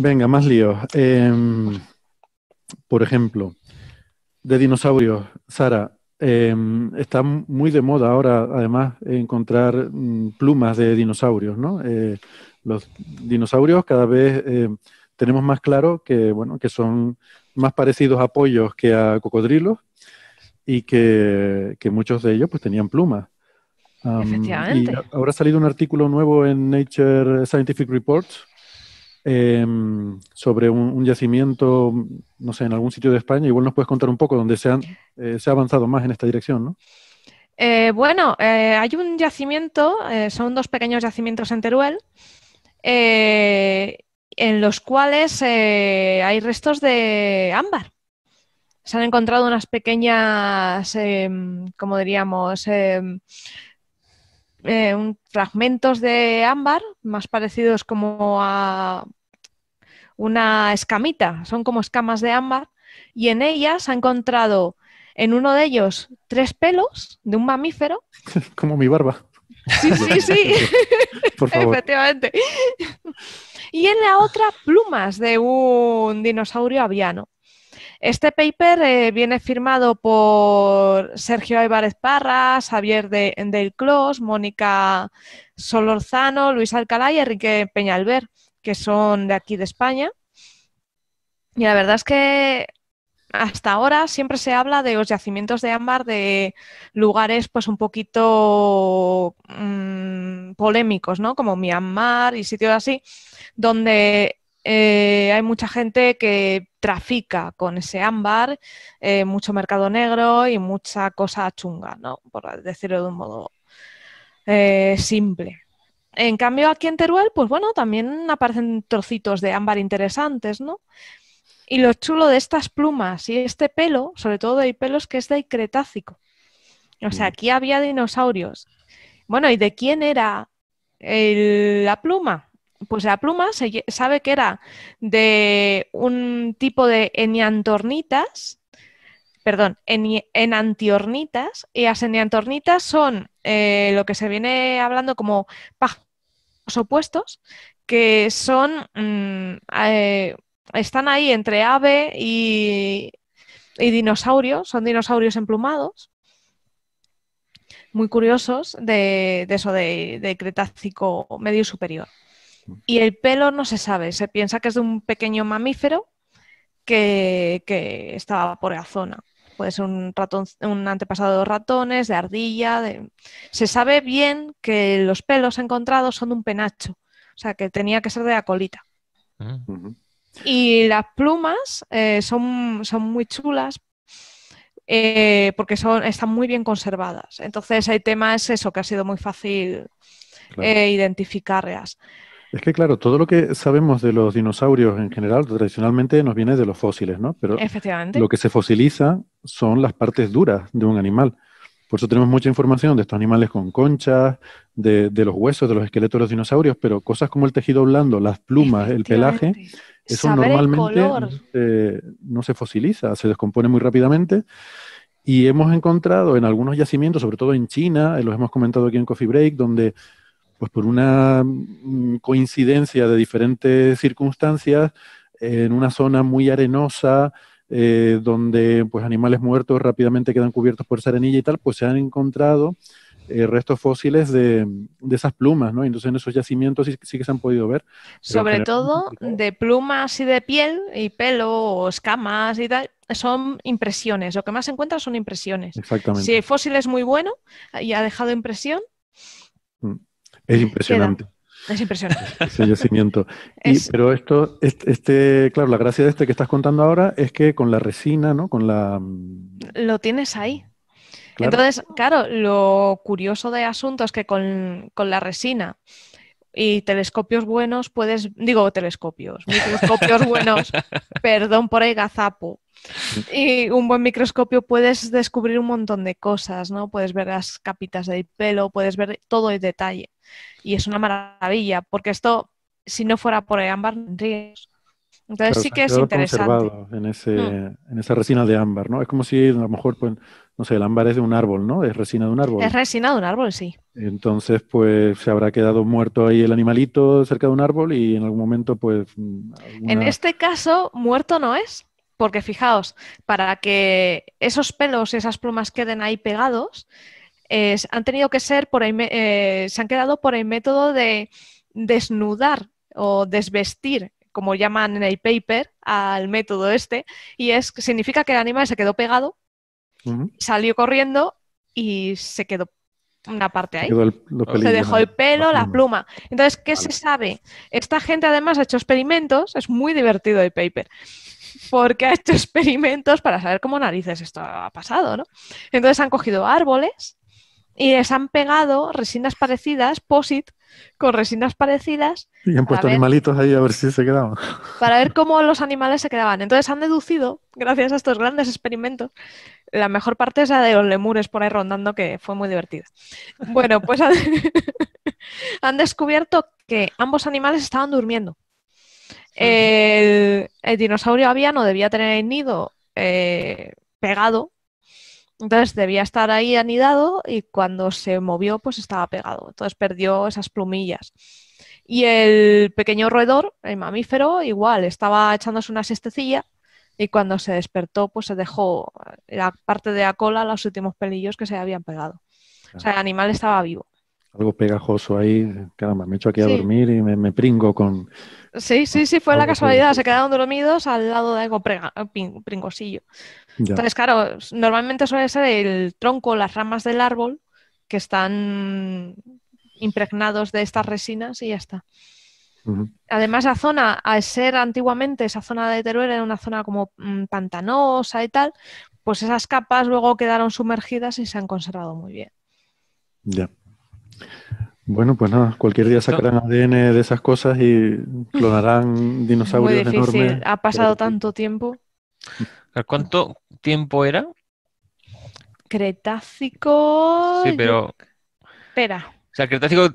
Venga, más líos. Em, por ejemplo, de dinosaurios, Sara, em, está muy de moda ahora, además, encontrar mm, plumas de dinosaurios, ¿no? Eh, los dinosaurios cada vez em, tenemos más claro que, bueno, que son más parecidos a pollos que a cocodrilos y que, muchos de ellos pues tenían plumas. Y ahora ha salido un artículo nuevo en Nature Scientific Reports Em, sobre un, yacimiento, no sé, en algún sitio de España. Igual nos puedes contar un poco dónde se, eh, se ha avanzado más en esta dirección, ¿no? Eh, bueno, eh, hay un yacimiento, son dos pequeños yacimientos en Teruel, en los cuales hay restos de ámbar. Se han encontrado unas pequeñas, em, como diríamos, em, fragmentos de ámbar, más parecidos como a una escamita, son como escamas de ámbar, y en ellas ha encontrado en uno de ellos tres pelos de un mamífero. Como mi barba. Sí, sí, sí. Efectivamente. Y en la otra, plumas de un dinosaurio aviano. Este paper eh, viene firmado por Sergio Álvarez Parra, Xavier de, Del Clos, Mónica Solorzano, Luis Alcalá y Enrique Peñalver que son de aquí de España. Y la verdad es que hasta ahora siempre se habla de los yacimientos de ámbar de lugares pues un poquito mm, polémicos, ¿no? Como Myanmar y sitios así, donde eh, hay mucha gente que trafica con ese ámbar, eh, mucho mercado negro y mucha cosa chunga, ¿no? Por decirlo de un modo eh, simple. En cambio, aquí en Teruel, pues bueno, también aparecen trocitos de ámbar interesantes, ¿no? Y lo chulo de estas plumas y este pelo, sobre todo hay pelos que es de Cretácico. O sea, mm. aquí había dinosaurios. Bueno, ¿y de quién era la pluma? Pues la pluma se sabe que era de un tipo de eniantornitas perdón, en, antiornitas. Y las son eh, lo que se viene hablando como opuestos, que son, mm, eh, están ahí entre ave y, dinosaurios dinosaurio, son dinosaurios emplumados muy curiosos de, eso, de, Cretácico medio superior. Y el pelo no se sabe, se piensa que es de un pequeño mamífero que, que estaba por la zona puede ser un, ratón, un antepasado de ratones, de ardilla. Se sabe bien que los pelos encontrados son de un penacho, o sea que tenía que ser de la colita. Mm. Y las plumas eh, son, muy chulas eh, porque son, están muy bien conservadas. Entonces el tema es eso, que ha sido muy fácil eh, identificarlas. Es que claro, todo lo que sabemos de los dinosaurios en general tradicionalmente nos viene de los fósiles, ¿no? Pero lo que se fosiliza son las partes duras de un animal. Por eso tenemos mucha información de estos animales con conchas, de, los huesos, de los esqueletos de los dinosaurios, pero cosas como el tejido blando, las plumas, el pelaje, eso normalmente eh, no se fosiliza, se descompone muy rápidamente. Y hemos encontrado en algunos yacimientos, sobre todo en China, los hemos comentado aquí en Coffee Break, donde pues por una mm, coincidencia de diferentes circunstancias, en una zona muy arenosa, eh, donde pues animales muertos rápidamente quedan cubiertos por esa arenilla y tal, pues se han encontrado eh, restos fósiles de, esas plumas, ¿no? Entonces en esos yacimientos sí, que se han podido ver. Sobre todo de plumas y de piel y pelo o escamas y tal, son impresiones. Lo que más se encuentra son impresiones. Exactamente. Si el fósil es muy bueno y ha dejado impresión, mm. Es impresionante. Es impresionante. Sí, yacimiento. Y, Pero esto, este, este, claro, la gracia de este que estás contando ahora es que con la resina, ¿no? Con la. Mm, lo tienes ahí. Entonces, claro, lo curioso de asunto es que con, con, la resina y telescopios buenos puedes, digo telescopios, microscopios buenos, perdón por el gazapo, y un buen microscopio puedes descubrir un montón de cosas, ¿no? Puedes ver las capitas del pelo, puedes ver todo el detalle. Y es una maravilla, porque esto, si no fuera por el ámbar, entonces sí que es interesante. En, ese, mm. en esa resina de ámbar, ¿no? Es como si a lo mejor, pues, no sé, el ámbar es de un árbol, ¿no? Es resina de un árbol. Es resina de un árbol, sí. Entonces, pues se habrá quedado muerto ahí el animalito cerca de un árbol y en algún momento, pues... En este caso, muerto no es, porque fijaos, para que esos pelos y esas plumas queden ahí pegados, han tenido que ser por eh, se han quedado por el método de desnudar o desvestir como llaman en el paper al método este, y es significa que el animal se quedó pegado, salió corriendo y se quedó una parte ahí. Se, dejó el pelo, la, pluma. Entonces, ¿qué se sabe? Esta gente además ha hecho experimentos, es muy divertido el paper, porque ha hecho experimentos para saber cómo narices esto ha pasado, ¿no? Entonces han cogido árboles y les han pegado resinas parecidas, POSIT, con resinas parecidas. Y han puesto animalitos ahí a ver si se quedaban. Para ver cómo los animales se quedaban. Entonces han deducido, gracias a estos grandes experimentos, la mejor parte es la de los lemures por ahí rondando, que fue muy divertida. Bueno, pues han, descubierto que ambos animales estaban durmiendo. El, dinosaurio había, no debía tener el nido eh, pegado entonces debía estar ahí anidado y cuando se movió pues estaba pegado. Entonces perdió esas plumillas. Y el pequeño roedor, el mamífero, igual, estaba echándose una siestecilla y cuando se despertó pues se dejó la parte de la cola, los últimos pelillos que se habían pegado. O sea, el animal estaba vivo. Algo pegajoso ahí, caramba, me echo aquí a dormir y me, pringo con... Sí, sí, sí, fue la casualidad, se quedaron dormidos al lado de algo pringosillo. Entonces, claro, normalmente suele ser el tronco, las ramas del árbol que están impregnados de estas resinas y ya está. Además, la zona, al ser antiguamente esa zona de Teruel era una zona como mm, pantanosa y tal, pues esas capas luego quedaron sumergidas y se han conservado muy bien. Ya. Bueno, pues nada, cualquier día sacarán ADN de esas cosas y clonarán dinosaurios Muy Ha pasado tanto tiempo. ¿Cuánto tiempo era? Cretácico. Sí, pero. Espera. O sea, Cretácico,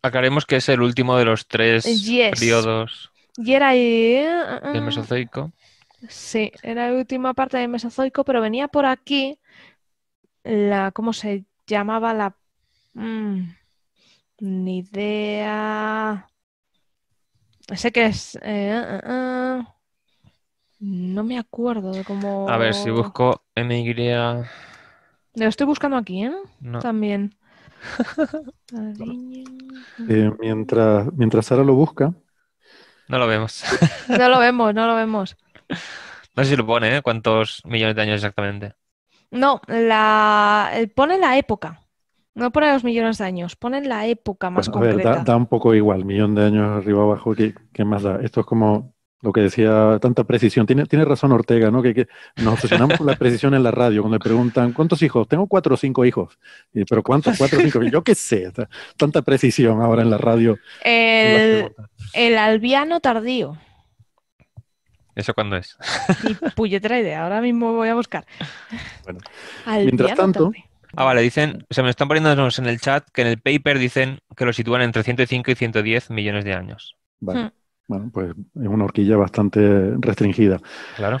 aclaremos que es el último de los tres periodos. Y era eh, ahí. Ah. Mesozoico. Sí, era la última parte del Mesozoico, pero venía por aquí la. ¿Cómo se llamaba la Mm, ni idea. Sé que es. Eh, eh, eh. no me acuerdo de cómo. A ver, si busco MY. Lo estoy buscando aquí, ¿eh? También. mientras, mientras Sara lo busca. No lo vemos. no lo vemos, no lo vemos. No sé si lo pone, ¿eh? ¿Cuántos millones de años exactamente? No, la... pone la época. No ponen los millones de años, ponen la época más da, un poco igual, millón de años arriba abajo, ¿qué, más da? Esto es como lo que decía, tanta precisión. Tiene, tiene razón Ortega, ¿no? Que, nos obsesionamos con la precisión en la radio, cuando le preguntan, ¿cuántos hijos? Tengo cuatro o cinco hijos. ¿Pero cuántos? Cuatro o cinco. Yo qué sé, tanta precisión ahora en la radio. El, el albiano tardío. ¿Eso cuándo es? Y puñetera idea, ahora mismo voy a buscar. mientras tanto... Ah, vale, dicen, se me están poniendo en el chat que en el paper dicen que lo sitúan entre 105 y 110 millones de años. Vale. Hmm. Bueno, pues es una horquilla bastante restringida. Claro.